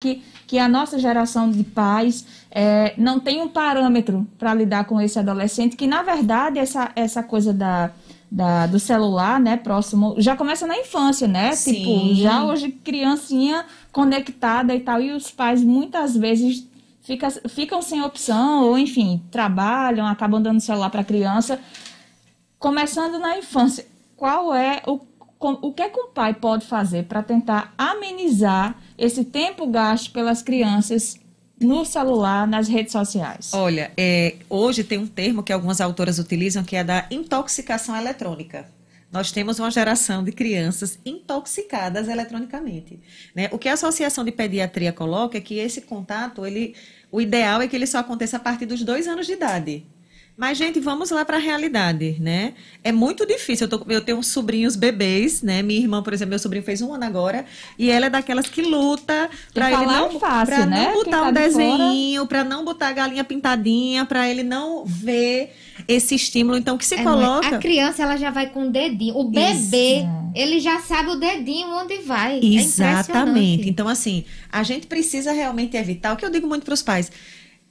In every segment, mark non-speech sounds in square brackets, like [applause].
que, que a nossa geração de pais é, não tem um parâmetro para lidar com esse adolescente, que na verdade essa, essa coisa da, da, do celular, né, próximo, já começa na infância, né? Sim. Tipo, já hoje criancinha conectada e tal, e os pais muitas vezes fica, ficam sem opção, ou enfim, trabalham, acabam dando celular para a criança. Começando na infância, qual é o, o que, é que o pai pode fazer para tentar amenizar esse tempo gasto pelas crianças no celular, nas redes sociais? Olha, é, hoje tem um termo que algumas autoras utilizam que é da intoxicação eletrônica. Nós temos uma geração de crianças intoxicadas eletronicamente. Né? O que a Associação de Pediatria coloca é que esse contato, ele, o ideal é que ele só aconteça a partir dos dois anos de idade. Mas, gente, vamos lá para a realidade, né? É muito difícil. Eu, tô, eu tenho sobrinhos bebês, né? Minha irmã, por exemplo, meu sobrinho fez um ano agora. E ela é daquelas que luta para ele é não, fácil, pra né? não botar tá um desenho, para não botar a galinha pintadinha, para ele não ver esse estímulo. Então, que se é, coloca. A criança, ela já vai com o dedinho. O bebê, Isso. ele já sabe o dedinho onde vai. É Exatamente. É então, assim, a gente precisa realmente evitar. O que eu digo muito para os pais?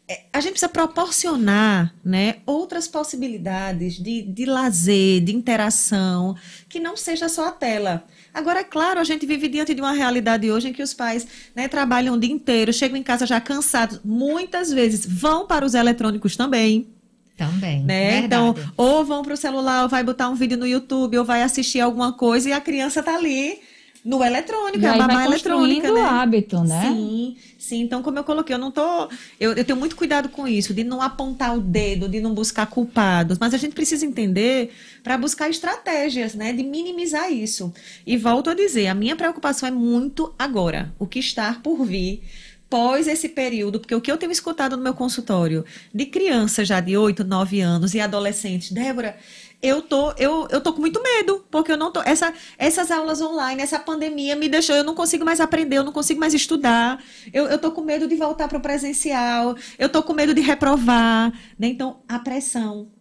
É, a gente precisa proporcionar né, outras possibilidades de, de lazer, de interação, que não seja só a tela. Agora, é claro, a gente vive diante de uma realidade hoje em que os pais né, trabalham o dia inteiro, chegam em casa já cansados, muitas vezes vão para os eletrônicos também. Também. Né? Então, ou vão para o celular, ou vai botar um vídeo no YouTube, ou vai assistir alguma coisa e a criança está ali no eletrônico, e é a mamá eletrônica, né? hábito, né? Sim, sim. Então, como eu coloquei, eu não tô. Eu, eu tenho muito cuidado com isso, de não apontar o dedo, de não buscar culpados. Mas a gente precisa entender para buscar estratégias, né? De minimizar isso. E volto a dizer, a minha preocupação é muito agora. O que está por vir pós esse período, porque o que eu tenho escutado no meu consultório de crianças já de 8, 9 anos e adolescentes, Débora, eu tô, eu, eu tô com muito medo porque eu não tô. Essa, essas aulas online, essa pandemia me deixou, eu não consigo mais aprender, eu não consigo mais estudar, eu, eu tô com medo de voltar para o presencial, eu tô com medo de reprovar, né? Então, a pressão,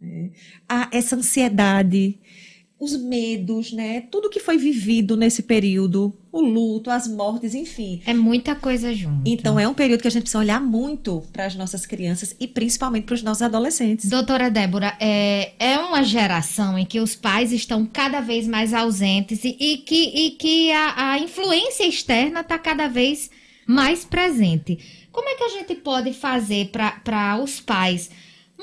né? a, essa ansiedade os medos, né? Tudo que foi vivido nesse período, o luto, as mortes, enfim. É muita coisa junto. Então é um período que a gente precisa olhar muito para as nossas crianças e principalmente para os nossos adolescentes. Doutora Débora, é, é uma geração em que os pais estão cada vez mais ausentes e, e que, e que a, a influência externa está cada vez mais presente. Como é que a gente pode fazer para os pais?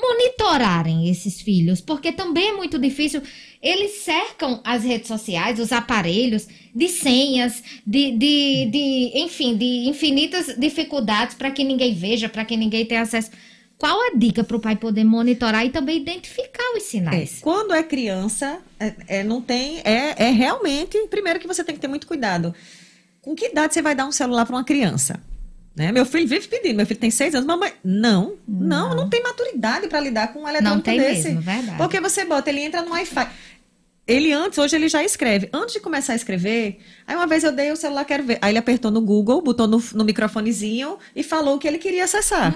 monitorarem esses filhos, porque também é muito difícil. Eles cercam as redes sociais, os aparelhos, de senhas, de, de, de enfim, de infinitas dificuldades para que ninguém veja, para que ninguém tenha acesso. Qual a dica para o pai poder monitorar e também identificar os sinais? É, quando é criança, é, é, não tem. É, é realmente, primeiro que você tem que ter muito cuidado. Com que idade você vai dar um celular para uma criança? Né? Meu filho vive pedindo, meu filho tem seis anos, mamãe. Não, não, não, não tem maturidade para lidar com um eletrônico não tem desse. Mesmo, verdade. Porque você bota, ele entra no Wi-Fi. Ele antes, hoje ele já escreve. Antes de começar a escrever, aí uma vez eu dei o celular, quero ver. Aí ele apertou no Google, botou no, no microfonezinho e falou o que ele queria acessar.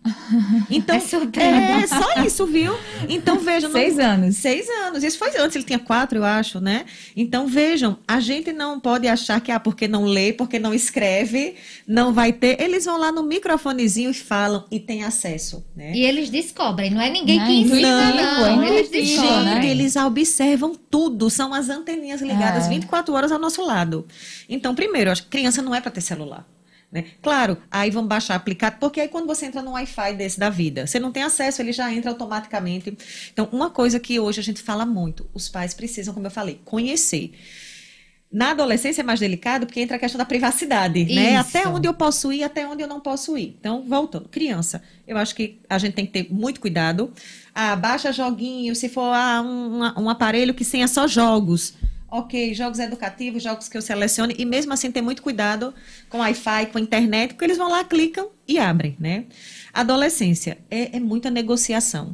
Ah. [laughs] Então, é, é, é só isso, viu? Então [laughs] vejam. Seis não... anos. Seis anos. Isso foi antes, ele tinha quatro, eu acho, né? Então vejam, a gente não pode achar que, ah, porque não lê, porque não escreve, não vai ter. Eles vão lá no microfonezinho e falam e têm acesso, né? E eles descobrem, não é ninguém não, que é ensina, não. não. Né? Eles descobrem. Gente, eles observam tudo, são as anteninhas ligadas é. 24 horas ao nosso lado. Então, primeiro, criança não é para ter celular. Né? Claro, aí vamos baixar aplicado, porque aí quando você entra no Wi-Fi desse da vida, você não tem acesso, ele já entra automaticamente. Então, uma coisa que hoje a gente fala muito, os pais precisam, como eu falei, conhecer. Na adolescência é mais delicado, porque entra a questão da privacidade, né? Isso. né? Até onde eu posso ir, até onde eu não posso ir. Então, voltando, criança, eu acho que a gente tem que ter muito cuidado. Ah, baixa joguinho, se for ah, um, um aparelho que tenha só jogos ok, jogos educativos, jogos que eu selecione, e mesmo assim ter muito cuidado com Wi-Fi, com internet, porque eles vão lá, clicam e abrem, né? Adolescência é, é muita negociação.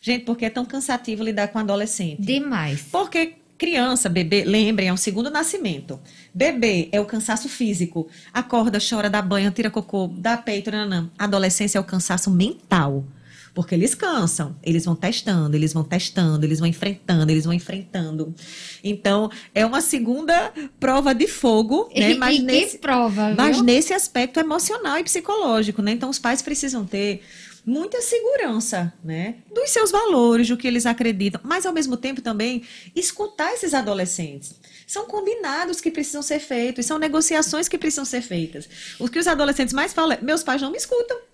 Gente, porque é tão cansativo lidar com adolescente. Demais. Porque criança, bebê, lembrem, é um segundo nascimento. Bebê é o cansaço físico. Acorda, chora, dá banho, tira cocô, dá peito, nanã. Adolescência é o cansaço mental. Porque eles cansam, eles vão testando, eles vão testando, eles vão enfrentando, eles vão enfrentando. Então, é uma segunda prova de fogo, né? Mas e nesse, prova, viu? mas nesse aspecto emocional e psicológico, né? Então, os pais precisam ter muita segurança, né? Dos seus valores, do que eles acreditam, mas ao mesmo tempo também escutar esses adolescentes. São combinados que precisam ser feitos, são negociações que precisam ser feitas. O que os adolescentes mais falam é: meus pais não me escutam.